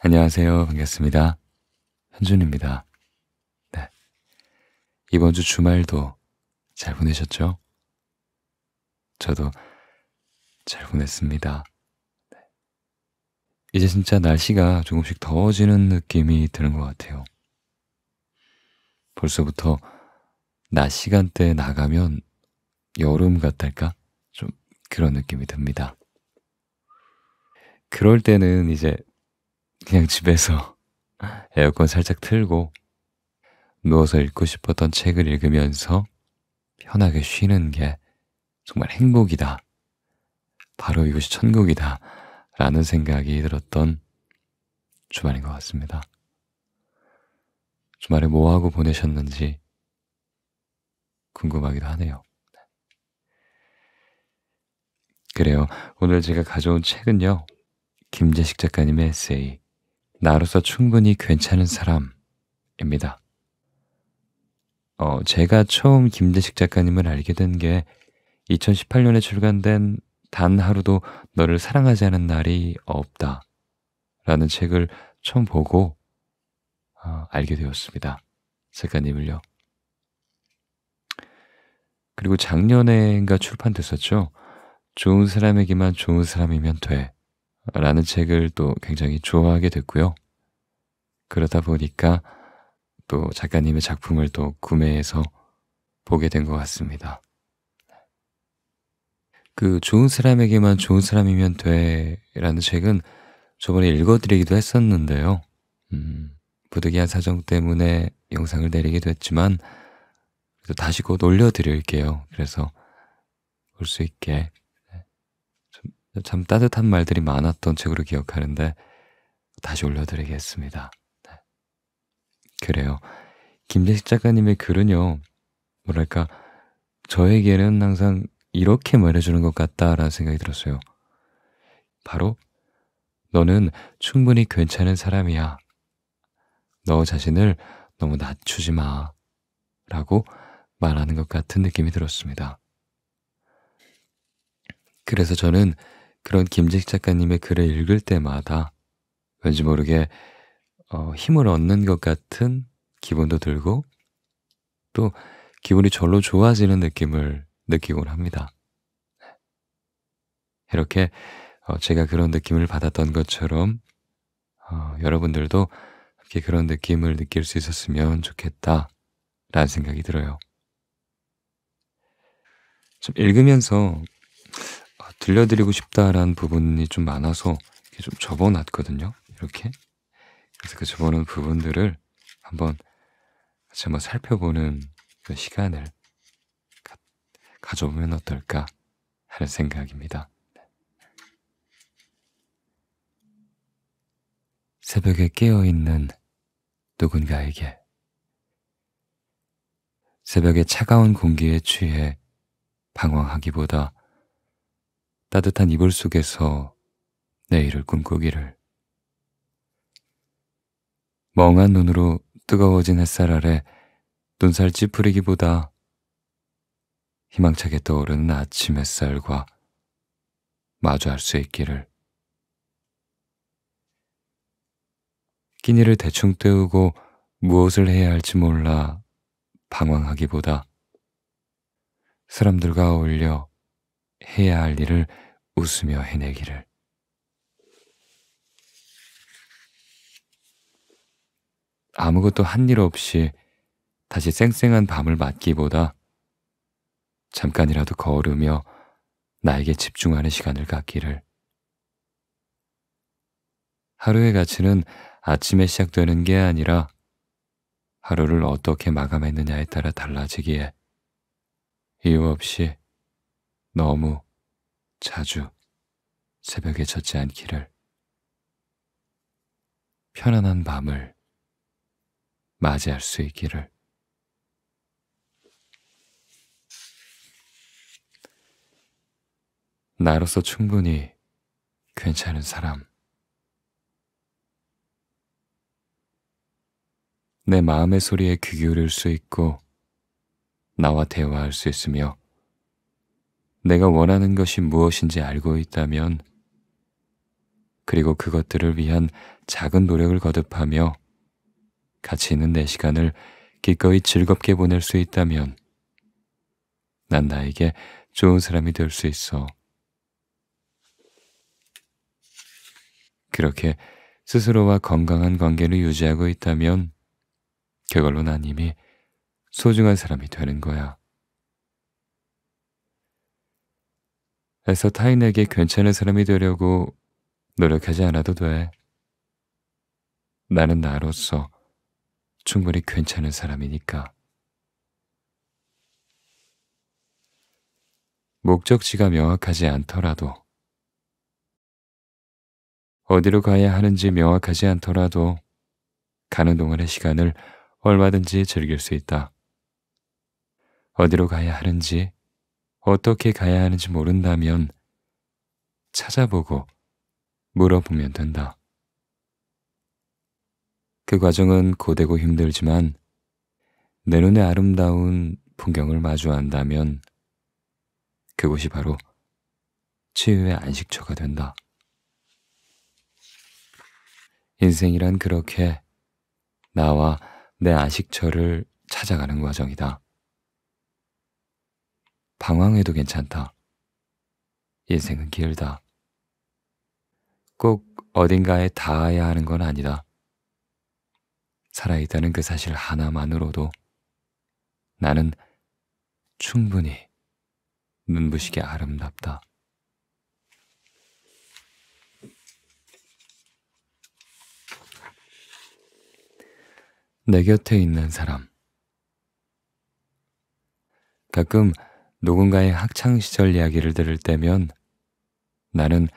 안녕하세요. 반갑습니다. 현준입니다 네. 이번 주 주말도 잘 보내셨죠? 저도 잘 보냈습니다. 네. 이제 진짜 날씨가 조금씩 더워지는 느낌이 드는 것 같아요. 벌써부터 낮 시간대에 나가면 여름 같달까? 좀 그런 느낌이 듭니다. 그럴 때는 이제 그냥 집에서 에어컨 살짝 틀고 누워서 읽고 싶었던 책을 읽으면서 편하게 쉬는 게 정말 행복이다. 바로 이곳이 천국이다. 라는 생각이 들었던 주말인 것 같습니다. 주말에 뭐하고 보내셨는지 궁금하기도 하네요. 그래요. 오늘 제가 가져온 책은요. 김재식 작가님의 에세이 나로서 충분히 괜찮은 사람입니다. 어, 제가 처음 김대식 작가님을 알게 된 게 2018년에 출간된 단 하루도 너를 사랑하지 않은 날이 없다 라는 책을 처음 보고 어, 알게 되었습니다. 작가님을요. 그리고 작년에가 출판됐었죠. 좋은 사람에게만 좋은 사람이면 돼. 라는 책을 또 굉장히 좋아하게 됐고요. 그러다 보니까 또 작가님의 작품을 또 구매해서 보게 된 것 같습니다. 그 좋은 사람에게만 좋은 사람이면 돼 라는 책은 저번에 읽어드리기도 했었는데요. 음, 부득이한 사정 때문에 영상을 내리기도 했지만 다시 곧 올려드릴게요. 그래서 볼 수 있게 참 따뜻한 말들이 많았던 책으로 기억하는데 다시 올려드리겠습니다. 네. 그래요. 김재식 작가님의 글은요, 뭐랄까, 저에게는 항상 이렇게 말해주는 것 같다라는 생각이 들었어요. 바로, 너는 충분히 괜찮은 사람이야. 너 자신을 너무 낮추지 마. 라고 말하는 것 같은 느낌이 들었습니다. 그래서 저는 그런 김재식 작가님의 글을 읽을 때마다 왠지 모르게 어, 힘을 얻는 것 같은 기분도 들고 또 기분이 절로 좋아지는 느낌을 느끼곤 합니다. 이렇게 어, 제가 그런 느낌을 받았던 것처럼 어, 여러분들도 함께 그런 느낌을 느낄 수 있었으면 좋겠다 라는 생각이 들어요. 좀 읽으면서 들려드리고 싶다라는 부분이 좀 많아서 이렇게 좀 접어놨거든요. 이렇게. 그래서 그 접어놓은 부분들을 한번 같이 한번 살펴보는 그 시간을 가, 가져보면 어떨까 하는 생각입니다. 네. 새벽에 깨어있는 누군가에게 새벽에 차가운 공기에 취해 방황하기보다 따뜻한 이불 속에서 내일을 꿈꾸기를. 멍한 눈으로 뜨거워진 햇살 아래 눈살 찌푸리기보다 희망차게 떠오르는 아침 햇살과 마주할 수 있기를. 끼니를 대충 때우고 무엇을 해야 할지 몰라 방황하기보다 사람들과 어울려 해야 할 일을 웃으며 해내기를. 아무것도 한 일 없이 다시 쌩쌩한 밤을 맞기보다 잠깐이라도 거으며 나에게 집중하는 시간을 갖기를. 하루의 가치는 아침에 시작되는 게 아니라 하루를 어떻게 마감했느냐에 따라 달라지기에 이유 없이 너무 자주 새벽에 젖지 않기를 편안한 밤을 맞이할 수 있기를 나로서 충분히 괜찮은 사람 내 마음의 소리에 귀 기울일 수 있고 나와 대화할 수 있으며 내가 원하는 것이 무엇인지 알고 있다면 그리고 그것들을 위한 작은 노력을 거듭하며 가치 있는 내 시간을 기꺼이 즐겁게 보낼 수 있다면 난 나에게 좋은 사람이 될 수 있어. 그렇게 스스로와 건강한 관계를 유지하고 있다면 그걸로 난 이미 소중한 사람이 되는 거야. 애써 타인에게 괜찮은 사람이 되려고 노력하지 않아도 돼. 나는 나로서 충분히 괜찮은 사람이니까. 목적지가 명확하지 않더라도 어디로 가야 하는지 명확하지 않더라도 가는 동안의 시간을 얼마든지 즐길 수 있다. 어디로 가야 하는지 어떻게 가야 하는지 모른다면 찾아보고 물어보면 된다. 그 과정은 고되고 힘들지만 내 눈에 아름다운 풍경을 마주한다면 그곳이 바로 치유의 안식처가 된다. 인생이란 그렇게 나와 내 안식처를 찾아가는 과정이다. 방황해도 괜찮다. 인생은 길다. 꼭 어딘가에 닿아야 하는 건 아니다. 살아있다는 그 사실 하나만으로도 나는 충분히 눈부시게 아름답다. 내 곁에 있는 사람. 가끔 누군가의 학창시절 이야기를 들을 때면 나는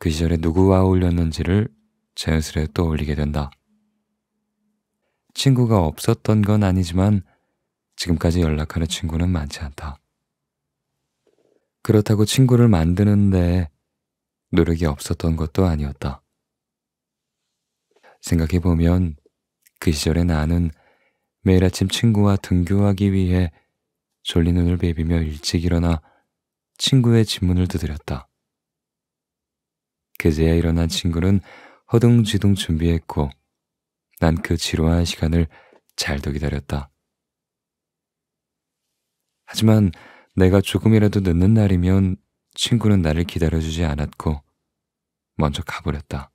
그 시절에 누구와 어울렸는지를 자연스레 떠올리게 된다. 친구가 없었던 건 아니지만 지금까지 연락하는 친구는 많지 않다. 그렇다고 친구를 만드는데 노력이 없었던 것도 아니었다. 생각해보면 그 시절에 나는 매일 아침 친구와 등교하기 위해 졸린 눈을 비비며 일찍 일어나 친구의 집문을 두드렸다. 그제야 일어난 친구는 허둥지둥 준비했고 난 그 지루한 시간을 잘도 기다렸다. 하지만 내가 조금이라도 늦는 날이면 친구는 나를 기다려주지 않았고 먼저 가버렸다.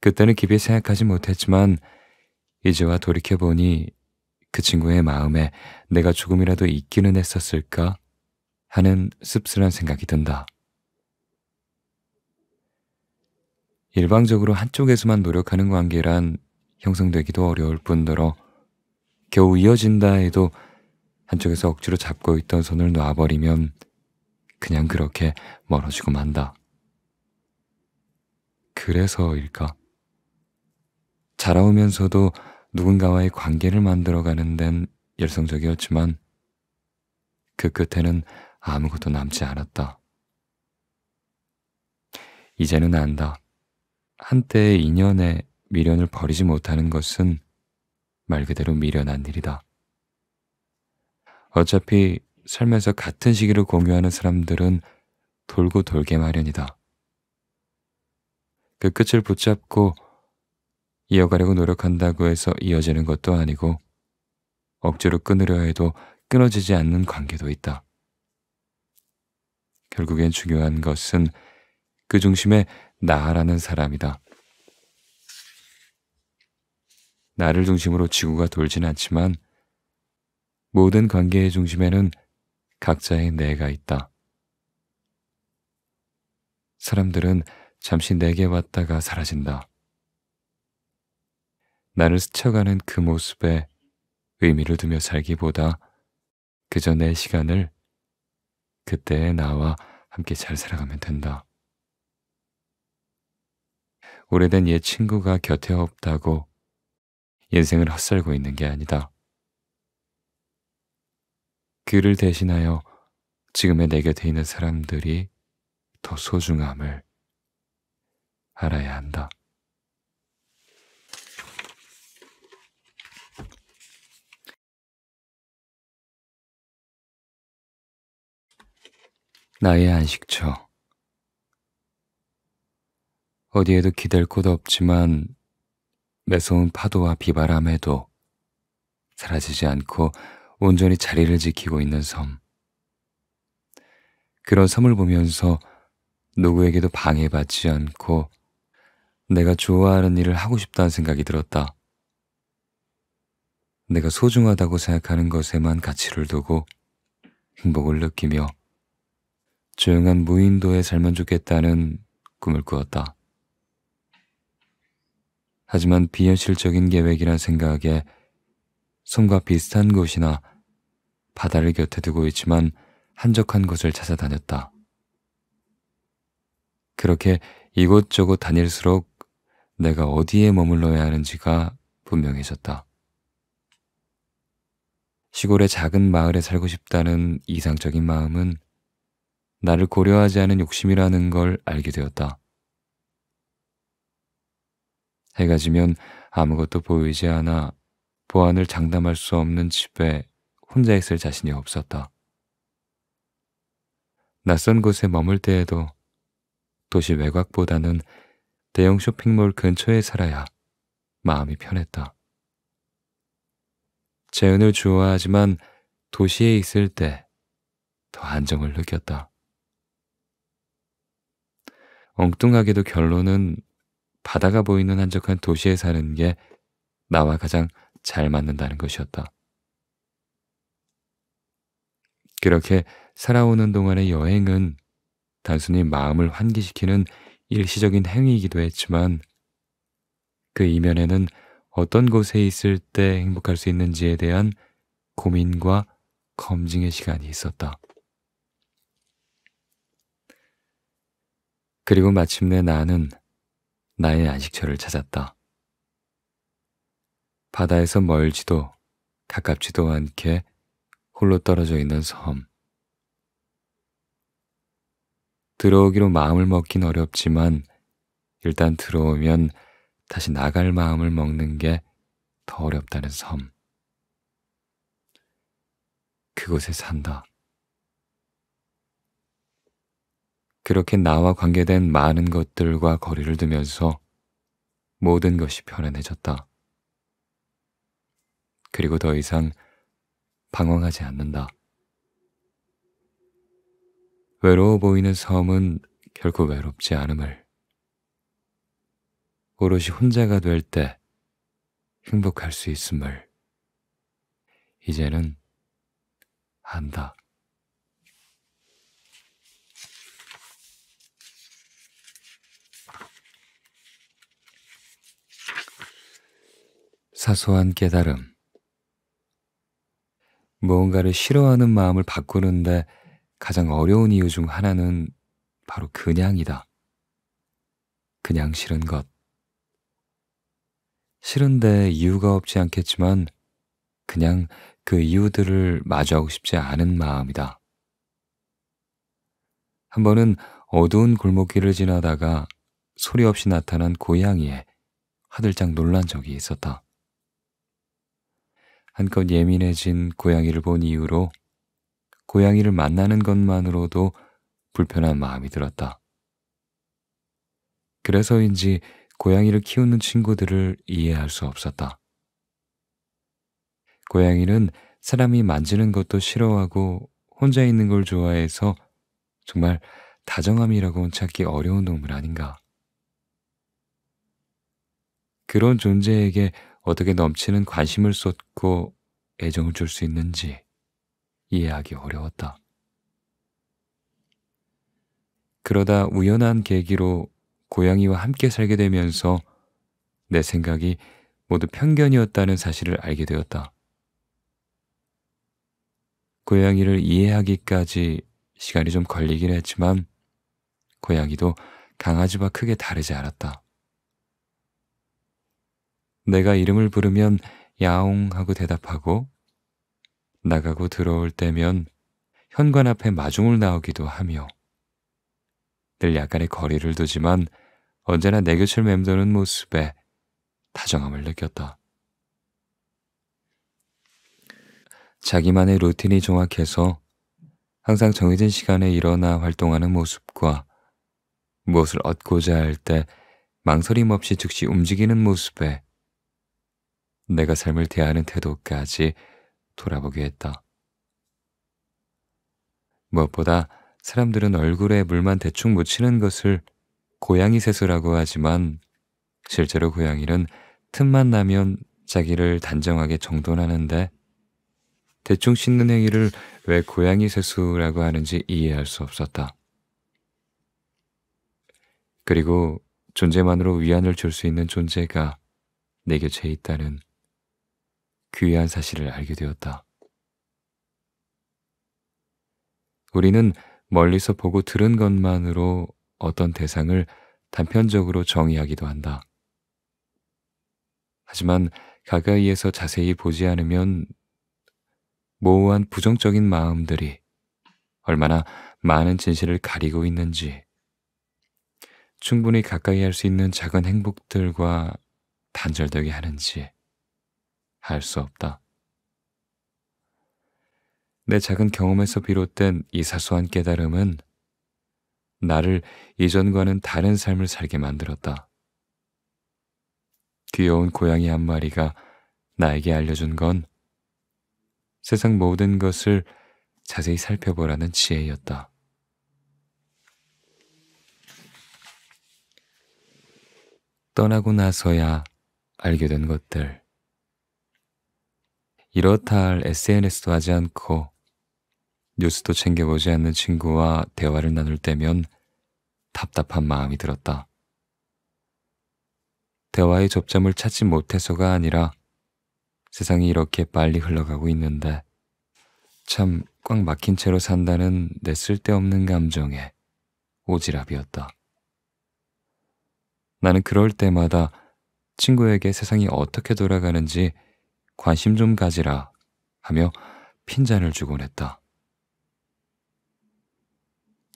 그때는 깊이 생각하지 못했지만 이제와 돌이켜보니 그 친구의 마음에 내가 조금이라도 있기는 했었을까 하는 씁쓸한 생각이 든다. 일방적으로 한쪽에서만 노력하는 관계란 형성되기도 어려울 뿐더러 겨우 이어진다 해도 한쪽에서 억지로 잡고 있던 손을 놔버리면 그냥 그렇게 멀어지고 만다. 그래서일까? 자라오면서도 누군가와의 관계를 만들어가는 데는 열성적이었지만 그 끝에는 아무것도 남지 않았다. 이제는 안다. 한때의 인연에 미련을 버리지 못하는 것은 말 그대로 미련한 일이다. 어차피 살면서 같은 시기를 공유하는 사람들은 돌고 돌게 마련이다. 그 끝을 붙잡고 이어가려고 노력한다고 해서 이어지는 것도 아니고 억지로 끊으려 해도 끊어지지 않는 관계도 있다. 결국엔 중요한 것은 그 중심에 나라는 사람이다. 나를 중심으로 지구가 돌진 않지만 모든 관계의 중심에는 각자의 내가 있다. 사람들은 잠시 내게 왔다가 사라진다. 나를 스쳐가는 그 모습에 의미를 두며 살기보다 그저 내 시간을 그때의 나와 함께 잘 살아가면 된다. 오래된 옛 친구가 곁에 없다고 인생을 헛살고 있는 게 아니다. 그를 대신하여 지금의 내 곁에 있는 사람들이 더 소중함을 알아야 한다. 나의 안식처. 어디에도 기댈 곳 없지만 매서운 파도와 비바람에도 사라지지 않고 온전히 자리를 지키고 있는 섬. 그런 섬을 보면서 누구에게도 방해받지 않고 내가 좋아하는 일을 하고 싶다는 생각이 들었다. 내가 소중하다고 생각하는 것에만 가치를 두고 행복을 느끼며 조용한 무인도에 살면 좋겠다는 꿈을 꾸었다. 하지만 비현실적인 계획이란 생각에 섬과 비슷한 곳이나 바다를 곁에 두고 있지만 한적한 곳을 찾아다녔다. 그렇게 이곳저곳 다닐수록 내가 어디에 머물러야 하는지가 분명해졌다. 시골의 작은 마을에 살고 싶다는 이상적인 마음은 나를 고려하지 않은 욕심이라는 걸 알게 되었다. 해가 지면 아무것도 보이지 않아 보안을 장담할 수 없는 집에 혼자 있을 자신이 없었다. 낯선 곳에 머물 때에도 도시 외곽보다는 대형 쇼핑몰 근처에 살아야 마음이 편했다. 재은을 좋아하지만 도시에 있을 때 더 안정을 느꼈다. 엉뚱하게도 결론은 바다가 보이는 한적한 도시에 사는 게 나와 가장 잘 맞는다는 것이었다. 그렇게 살아오는 동안의 여행은 단순히 마음을 환기시키는 일시적인 행위이기도 했지만 그 이면에는 어떤 곳에 있을 때 행복할 수 있는지에 대한 고민과 검증의 시간이 있었다. 그리고 마침내 나는 나의 안식처를 찾았다. 바다에서 멀지도 가깝지도 않게 홀로 떨어져 있는 섬. 들어오기로 마음을 먹긴 어렵지만 일단 들어오면 다시 나갈 마음을 먹는 게 더 어렵다는 섬. 그곳에 산다. 그렇게 나와 관계된 많은 것들과 거리를 두면서 모든 것이 편안해졌다. 그리고 더 이상 방황하지 않는다. 외로워 보이는 섬은 결코 외롭지 않음을 오롯이 혼자가 될 때 행복할 수 있음을 이제는 안다. 사소한 깨달음 무언가를 싫어하는 마음을 바꾸는데 가장 어려운 이유 중 하나는 바로 그냥이다. 그냥 싫은 것. 싫은데 이유가 없지 않겠지만 그냥 그 이유들을 마주하고 싶지 않은 마음이다. 한 번은 어두운 골목길을 지나다가 소리 없이 나타난 고양이에 화들짝 놀란 적이 있었다. 한껏 예민해진 고양이를 본 이후로 고양이를 만나는 것만으로도 불편한 마음이 들었다. 그래서인지 고양이를 키우는 친구들을 이해할 수 없었다. 고양이는 사람이 만지는 것도 싫어하고 혼자 있는 걸 좋아해서 정말 다정함이라고는 찾기 어려운 동물 아닌가. 그런 존재에게 어떻게 넘치는 관심을 쏟고 애정을 줄 수 있는지 이해하기 어려웠다. 그러다 우연한 계기로 고양이와 함께 살게 되면서 내 생각이 모두 편견이었다는 사실을 알게 되었다. 고양이를 이해하기까지 시간이 좀 걸리긴 했지만 고양이도 강아지와 크게 다르지 않았다. 내가 이름을 부르면 야옹 하고 대답하고 나가고 들어올 때면 현관 앞에 마중을 나오기도 하며 늘 약간의 거리를 두지만 언제나 내 곁을 맴도는 모습에 다정함을 느꼈다. 자기만의 루틴이 정확해서 항상 정해진 시간에 일어나 활동하는 모습과 무엇을 얻고자 할 때 망설임 없이 즉시 움직이는 모습에 내가 삶을 대하는 태도까지 돌아보게 했다. 무엇보다 사람들은 얼굴에 물만 대충 묻히는 것을 고양이 세수라고 하지만 실제로 고양이는 틈만 나면 자기를 단정하게 정돈하는데 대충 씻는 행위를 왜 고양이 세수라고 하는지 이해할 수 없었다. 그리고 존재만으로 위안을 줄 수 있는 존재가 내 곁에 있다는 귀한 사실을 알게 되었다. 우리는 멀리서 보고 들은 것만으로 어떤 대상을 단편적으로 정의하기도 한다. 하지만 가까이에서 자세히 보지 않으면 모호한 부정적인 마음들이 얼마나 많은 진실을 가리고 있는지 충분히 가까이 할 수 있는 작은 행복들과 단절되게 하는지 알수 없다. 내 작은 경험에서 비롯된 이 사소한 깨달음은 나를 이전과는 다른 삶을 살게 만들었다. 귀여운 고양이 한 마리가 나에게 알려준 건 세상 모든 것을 자세히 살펴보라는 지혜였다. 떠나고 나서야 알게 된 것들. 이렇다 할 SNS도 하지 않고 뉴스도 챙겨보지 않는 친구와 대화를 나눌 때면 답답한 마음이 들었다. 대화의 접점을 찾지 못해서가 아니라 세상이 이렇게 빨리 흘러가고 있는데 참 꽉 막힌 채로 산다는 내 쓸데없는 감정에 오지랖이었다. 나는 그럴 때마다 친구에게 세상이 어떻게 돌아가는지 관심 좀 가지라 하며 핀잔을 주곤 했다.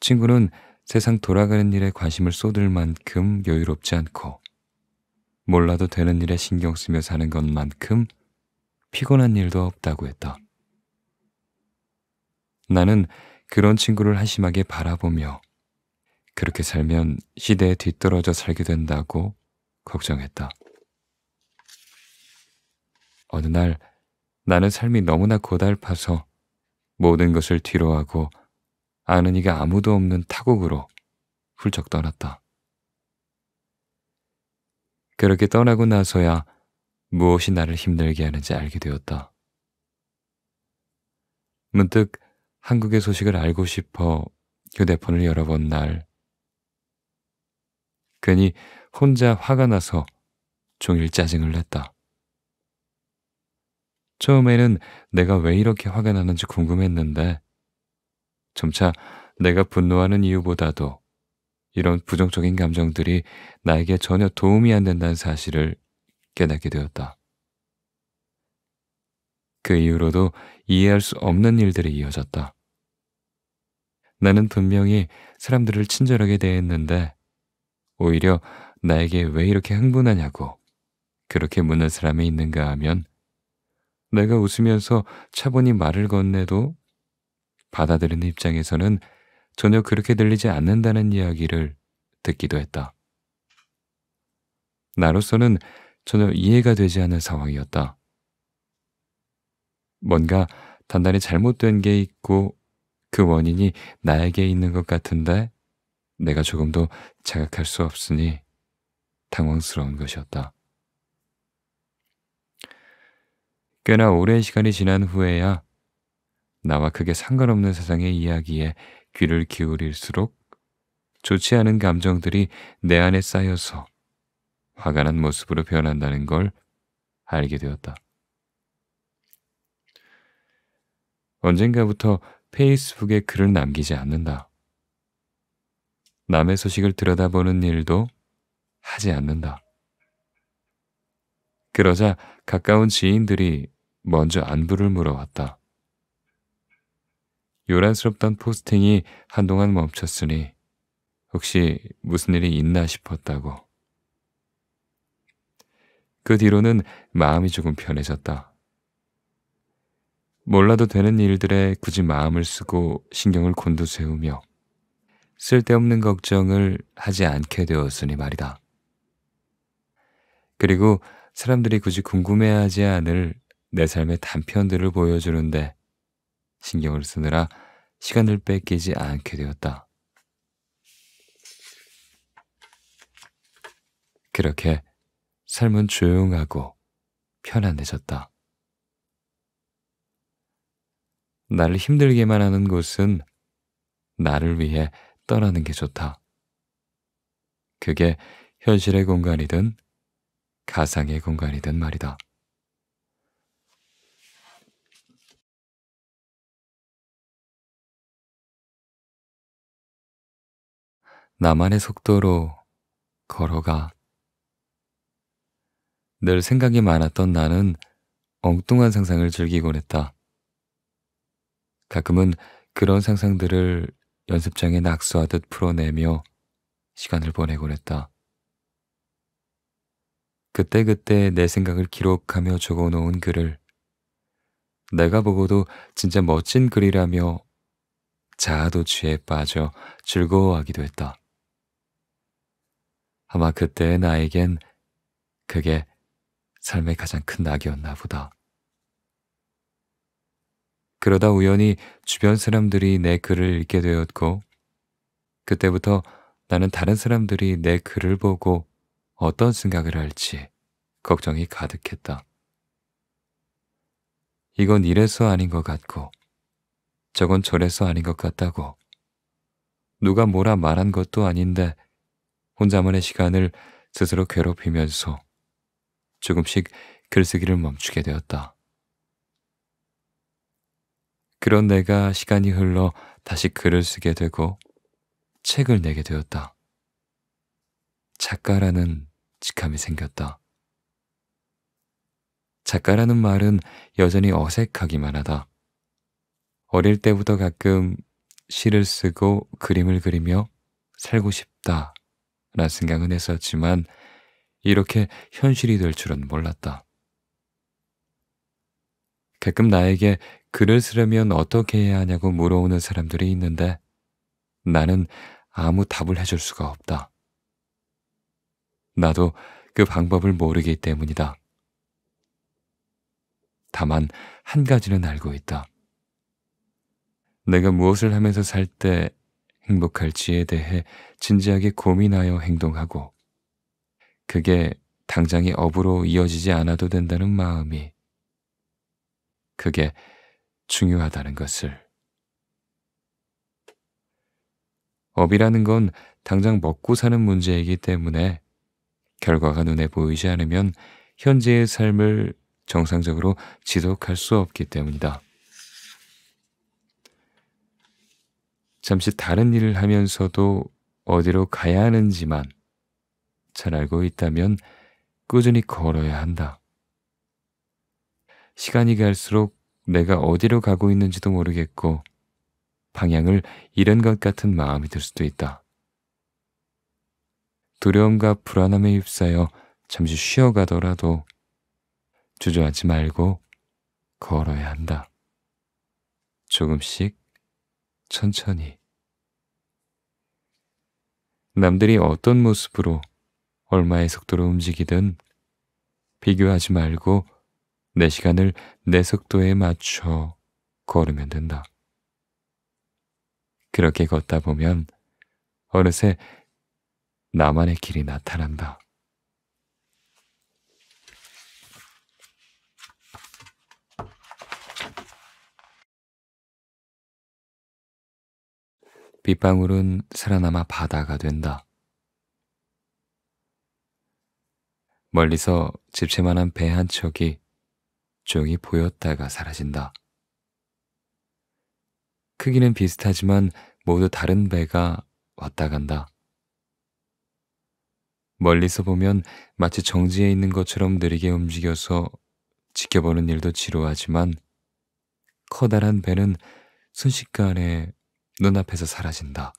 친구는 세상 돌아가는 일에 관심을 쏟을 만큼 여유롭지 않고 몰라도 되는 일에 신경 쓰며 사는 것만큼 피곤한 일도 없다고 했다. 나는 그런 친구를 한심하게 바라보며 그렇게 살면 시대에 뒤떨어져 살게 된다고 걱정했다. 어느 날 나는 삶이 너무나 고달파서 모든 것을 뒤로하고 아는 이가 아무도 없는 타국으로 훌쩍 떠났다. 그렇게 떠나고 나서야 무엇이 나를 힘들게 하는지 알게 되었다. 문득 한국의 소식을 알고 싶어 휴대폰을 열어본 날, 괜히 혼자 화가 나서 종일 짜증을 냈다. 처음에는 내가 왜 이렇게 화가 나는지 궁금했는데 점차 내가 분노하는 이유보다도 이런 부정적인 감정들이 나에게 전혀 도움이 안 된다는 사실을 깨닫게 되었다. 그 이후로도 이해할 수 없는 일들이 이어졌다. 나는 분명히 사람들을 친절하게 대했는데 오히려 나에게 왜 이렇게 흥분하냐고 그렇게 묻는 사람이 있는가 하면 내가 웃으면서 차분히 말을 건네도 받아들이는 입장에서는 전혀 그렇게 들리지 않는다는 이야기를 듣기도 했다. 나로서는 전혀 이해가 되지 않는 상황이었다. 뭔가 단단히 잘못된 게 있고 그 원인이 나에게 있는 것 같은데 내가 조금도 자각할 수 없으니 당황스러운 것이었다. 꽤나 오랜 시간이 지난 후에야 나와 크게 상관없는 세상의 이야기에 귀를 기울일수록 좋지 않은 감정들이 내 안에 쌓여서 화가 난 모습으로 변한다는 걸 알게 되었다. 언젠가부터 페이스북에 글을 남기지 않는다. 남의 소식을 들여다보는 일도 하지 않는다. 그러자 가까운 지인들이 먼저 안부를 물어왔다. 요란스럽던 포스팅이 한동안 멈췄으니 혹시 무슨 일이 있나 싶었다고. 그 뒤로는 마음이 조금 편해졌다. 몰라도 되는 일들에 굳이 마음을 쓰고 신경을 곤두세우며 쓸데없는 걱정을 하지 않게 되었으니 말이다. 그리고 사람들이 굳이 궁금해하지 않을 내 삶의 단편들을 보여주는데 신경을 쓰느라 시간을 뺏기지 않게 되었다. 그렇게 삶은 조용하고 편안해졌다. 나를 힘들게만 하는 곳은 나를 위해 떠나는 게 좋다. 그게 현실의 공간이든 가상의 공간이든 말이다. 나만의 속도로 걸어가. 늘 생각이 많았던 나는 엉뚱한 상상을 즐기곤 했다. 가끔은 그런 상상들을 연습장에 낙서하듯 풀어내며 시간을 보내곤 했다. 그때그때 내 생각을 기록하며 적어놓은 글을 내가 보고도 진짜 멋진 글이라며 자아도취에 빠져 즐거워하기도 했다. 아마 그때의 나에겐 그게 삶의 가장 큰 낙이었나 보다. 그러다 우연히 주변 사람들이 내 글을 읽게 되었고 그때부터 나는 다른 사람들이 내 글을 보고 어떤 생각을 할지 걱정이 가득했다. 이건 이래서 아닌 것 같고 저건 저래서 아닌 것 같다고 누가 뭐라 말한 것도 아닌데 혼자만의 시간을 스스로 괴롭히면서 조금씩 글쓰기를 멈추게 되었다. 그런 내가 시간이 흘러 다시 글을 쓰게 되고 책을 내게 되었다. 작가라는 직함이 생겼다. 작가라는 말은 여전히 어색하기만 하다. 어릴 때부터 가끔 시를 쓰고 그림을 그리며 살고 싶다 라는 생각은 했었지만 이렇게 현실이 될 줄은 몰랐다. 가끔 나에게 글을 쓰려면 어떻게 해야 하냐고 물어오는 사람들이 있는데 나는 아무 답을 해줄 수가 없다. 나도 그 방법을 모르기 때문이다. 다만 한 가지는 알고 있다. 내가 무엇을 하면서 살때 행복할지에 대해 진지하게 고민하여 행동하고 그게 당장의 업으로 이어지지 않아도 된다는 마음이 그게 중요하다는 것을 업이라는 건 당장 먹고 사는 문제이기 때문에 결과가 눈에 보이지 않으면 현재의 삶을 정상적으로 지속할 수 없기 때문이다. 잠시 다른 일을 하면서도 어디로 가야 하는지만 잘 알고 있다면 꾸준히 걸어야 한다. 시간이 갈수록 내가 어디로 가고 있는지도 모르겠고 방향을 잃은 것 같은 마음이 들 수도 있다. 두려움과 불안함에 휩싸여 잠시 쉬어가더라도 주저하지 말고 걸어야 한다. 조금씩 천천히. 남들이 어떤 모습으로 얼마의 속도로 움직이든 비교하지 말고 내 시간을 내 속도에 맞춰 걸으면 된다. 그렇게 걷다 보면 어느새 나만의 길이 나타난다. 빗방울은 살아남아 바다가 된다. 멀리서 집채만한 배 한 척이 종이 보였다가 사라진다. 크기는 비슷하지만 모두 다른 배가 왔다 간다. 멀리서 보면 마치 정지에 있는 것처럼 느리게 움직여서 지켜보는 일도 지루하지만 커다란 배는 순식간에 눈앞에서 사라진다.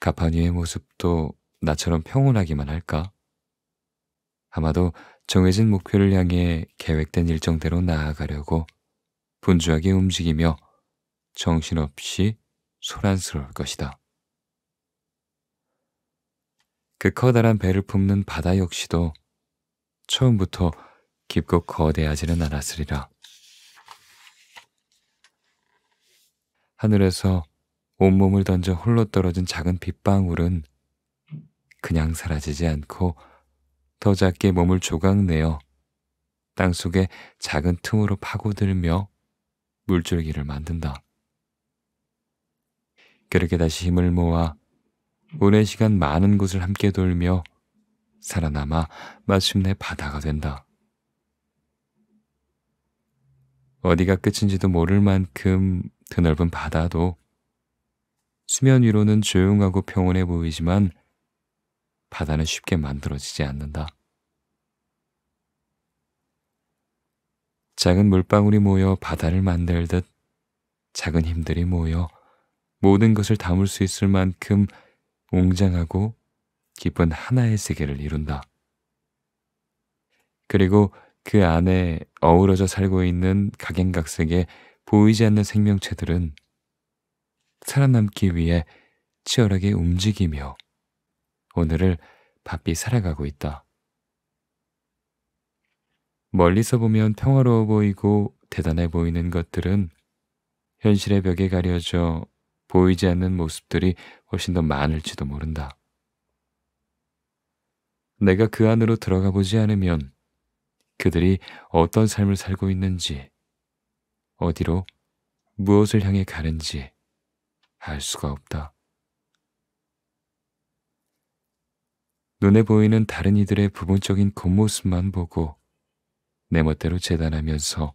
가파니의 모습도 나처럼 평온하기만 할까? 아마도 정해진 목표를 향해 계획된 일정대로 나아가려고 분주하게 움직이며 정신없이 소란스러울 것이다. 그 커다란 배를 품는 바다 역시도 처음부터 깊고 거대하지는 않았으리라. 하늘에서 온몸을 던져 홀로 떨어진 작은 빗방울은 그냥 사라지지 않고 더 작게 몸을 조각내어 땅속에 작은 틈으로 파고들며 물줄기를 만든다. 그렇게 다시 힘을 모아 오랜 시간 많은 곳을 함께 돌며 살아남아 마침내 바다가 된다. 어디가 끝인지도 모를 만큼 드넓은 바다도 수면 위로는 조용하고 평온해 보이지만 바다는 쉽게 만들어지지 않는다. 작은 물방울이 모여 바다를 만들듯 작은 힘들이 모여 모든 것을 담을 수 있을 만큼 웅장하고 깊은 하나의 세계를 이룬다. 그리고 그 안에 어우러져 살고 있는 각양각색의 보이지 않는 생명체들은 살아남기 위해 치열하게 움직이며 오늘을 바삐 살아가고 있다. 멀리서 보면 평화로워 보이고 대단해 보이는 것들은 현실의 벽에 가려져 보이지 않는 모습들이 훨씬 더 많을지도 모른다. 내가 그 안으로 들어가 보지 않으면 그들이 어떤 삶을 살고 있는지 어디로 무엇을 향해 가는지 알 수가 없다. 눈에 보이는 다른 이들의 부분적인 겉모습만 보고 내 멋대로 재단하면서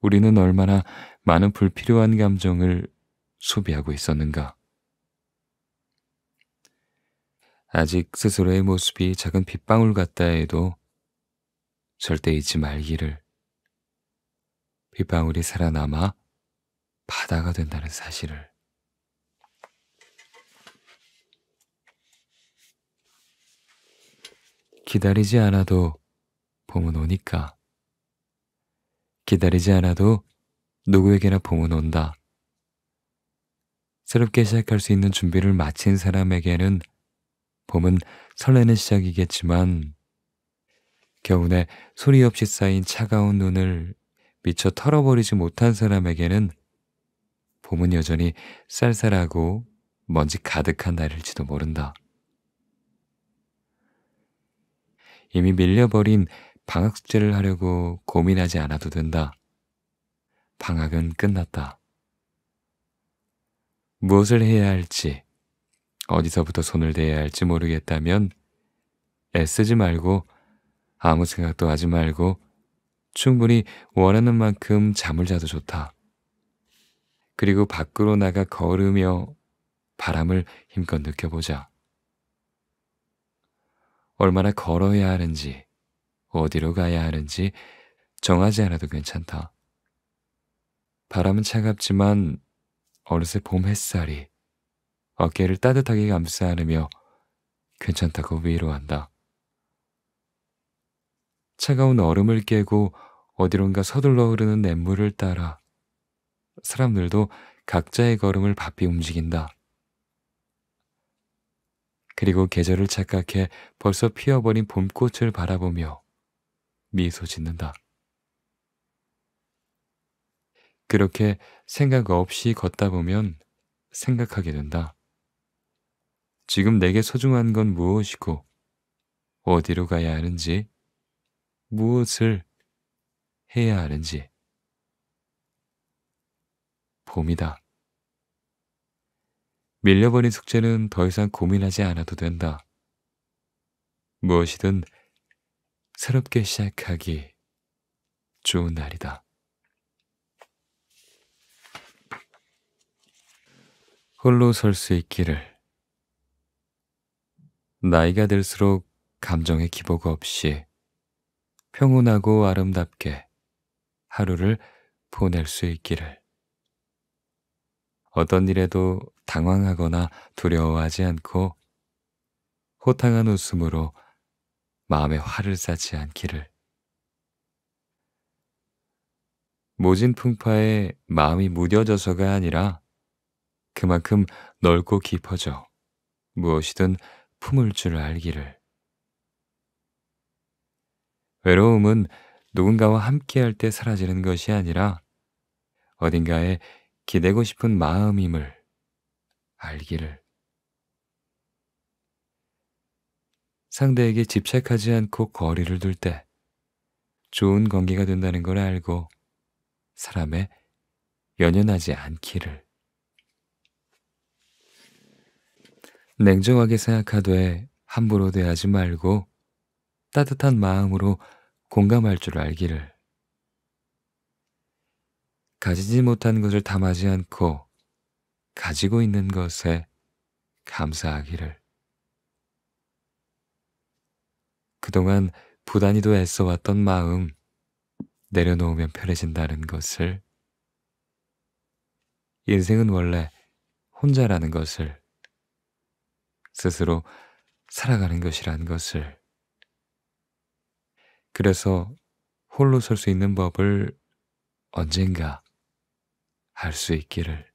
우리는 얼마나 많은 불필요한 감정을 소비하고 있었는가. 아직 스스로의 모습이 작은 빗방울 같다 해도 절대 잊지 말기를. 빗방울이 살아남아 바다가 된다는 사실을. 기다리지 않아도 봄은 오니까. 기다리지 않아도 누구에게나 봄은 온다. 새롭게 시작할 수 있는 준비를 마친 사람에게는 봄은 설레는 시작이겠지만 겨우내 소리 없이 쌓인 차가운 눈을 미처 털어버리지 못한 사람에게는 봄은 여전히 쌀쌀하고 먼지 가득한 날일지도 모른다. 이미 밀려버린 방학 숙제를 하려고 고민하지 않아도 된다. 방학은 끝났다. 무엇을 해야 할지, 어디서부터 손을 대야 할지 모르겠다면 애쓰지 말고 아무 생각도 하지 말고 충분히 원하는 만큼 잠을 자도 좋다. 그리고 밖으로 나가 걸으며 바람을 힘껏 느껴보자. 얼마나 걸어야 하는지, 어디로 가야 하는지 정하지 않아도 괜찮다. 바람은 차갑지만 어느새 봄 햇살이 어깨를 따뜻하게 감싸 안으며 괜찮다고 위로한다. 차가운 얼음을 깨고 어디론가 서둘러 흐르는 냇물을 따라 사람들도 각자의 걸음을 바삐 움직인다. 그리고 계절을 착각해 벌써 피어버린 봄꽃을 바라보며 미소 짓는다. 그렇게 생각 없이 걷다 보면 생각하게 된다. 지금 내게 소중한 건 무엇이고 어디로 가야 하는지 무엇을 해야 하는지. 봄이다. 밀려버린 숙제는 더 이상 고민하지 않아도 된다. 무엇이든 새롭게 시작하기 좋은 날이다. 홀로 설 수 있기를. 나이가 들수록 감정의 기복 없이 평온하고 아름답게 하루를 보낼 수 있기를. 어떤 일에도 당황하거나 두려워하지 않고 호탕한 웃음으로 마음에 화를 쌓지 않기를. 모진 풍파에 마음이 무뎌져서가 아니라 그만큼 넓고 깊어져 무엇이든 품을 줄 알기를. 외로움은 누군가와 함께할 때 사라지는 것이 아니라 어딘가에 기대고 싶은 마음임을 알기를. 상대에게 집착하지 않고 거리를 둘 때 좋은 관계가 된다는 걸 알고 사람에 연연하지 않기를. 냉정하게 생각하되 함부로 대하지 말고 따뜻한 마음으로 공감할 줄 알기를. 가지지 못한 것을 담하지 않고 가지고 있는 것에 감사하기를. 그동안 부단히도 애써왔던 마음 내려놓으면 편해진다는 것을 인생은 원래 혼자라는 것을 스스로 살아가는 것이라는 것을 그래서 홀로 설 수 있는 법을 언젠가 할 수 있기를.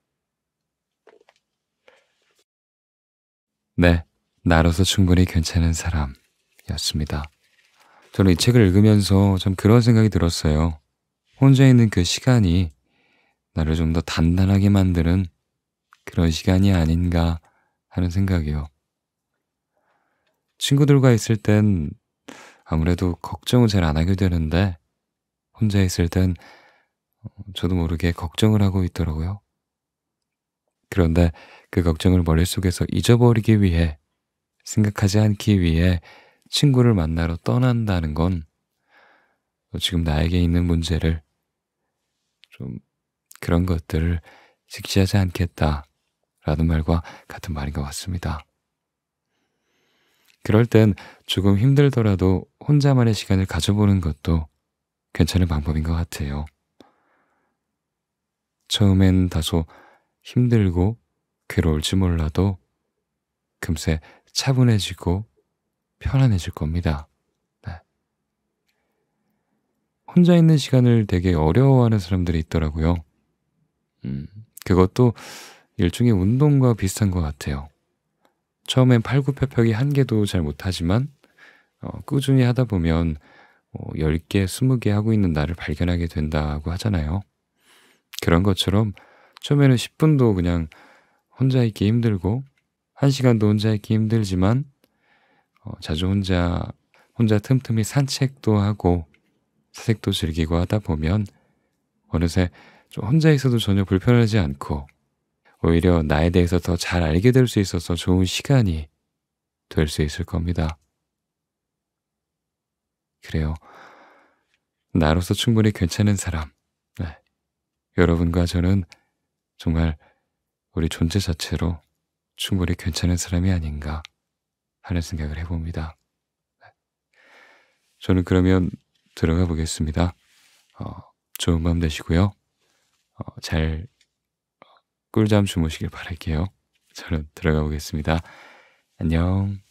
네, 나로서 충분히 괜찮은 사람이었습니다. 저는 이 책을 읽으면서 좀 그런 생각이 들었어요. 혼자 있는 그 시간이 나를 좀 더 단단하게 만드는 그런 시간이 아닌가 하는 생각이요. 친구들과 있을 땐 아무래도 걱정을 잘 안 하게 되는데 혼자 있을 땐 어, 저도 모르게 걱정을 하고 있더라고요. 그런데 그 걱정을 머릿속에서 잊어버리기 위해 생각하지 않기 위해 친구를 만나러 떠난다는 건 지금 나에게 있는 문제를 좀 그런 것들을 직시하지 않겠다라는 말과 같은 말인 것 같습니다. 그럴 땐 조금 힘들더라도 혼자만의 시간을 가져보는 것도 괜찮은 방법인 것 같아요. 처음엔 다소 힘들고 괴로울지 몰라도 금세 차분해지고 편안해질 겁니다. 네. 혼자 있는 시간을 되게 어려워하는 사람들이 있더라고요. 음, 그것도 일종의 운동과 비슷한 것 같아요. 처음엔 팔굽혀펴기 한 개도 잘 못하지만 어, 꾸준히 하다 보면 어, 10개, 20개 하고 있는 나를 발견하게 된다고 하잖아요. 그런 것처럼 처음에는 10분도 그냥 혼자 있기 힘들고 1시간도 혼자 있기 힘들지만 어, 자주 혼자 혼자 틈틈이 산책도 하고 사색도 즐기고 하다 보면 어느새 좀 혼자 있어도 전혀 불편하지 않고 오히려 나에 대해서 더 잘 알게 될 수 있어서 좋은 시간이 될 수 있을 겁니다. 그래요. 나로서 충분히 괜찮은 사람. 네. 여러분과 저는 정말 우리 존재 자체로 충분히 괜찮은 사람이 아닌가 하는 생각을 해봅니다. 네. 저는 그러면 들어가 보겠습니다. 어, 좋은 밤 되시고요. 어, 잘 꿀잠 주무시길 바랄게요. 저는 들어가 보겠습니다. 안녕.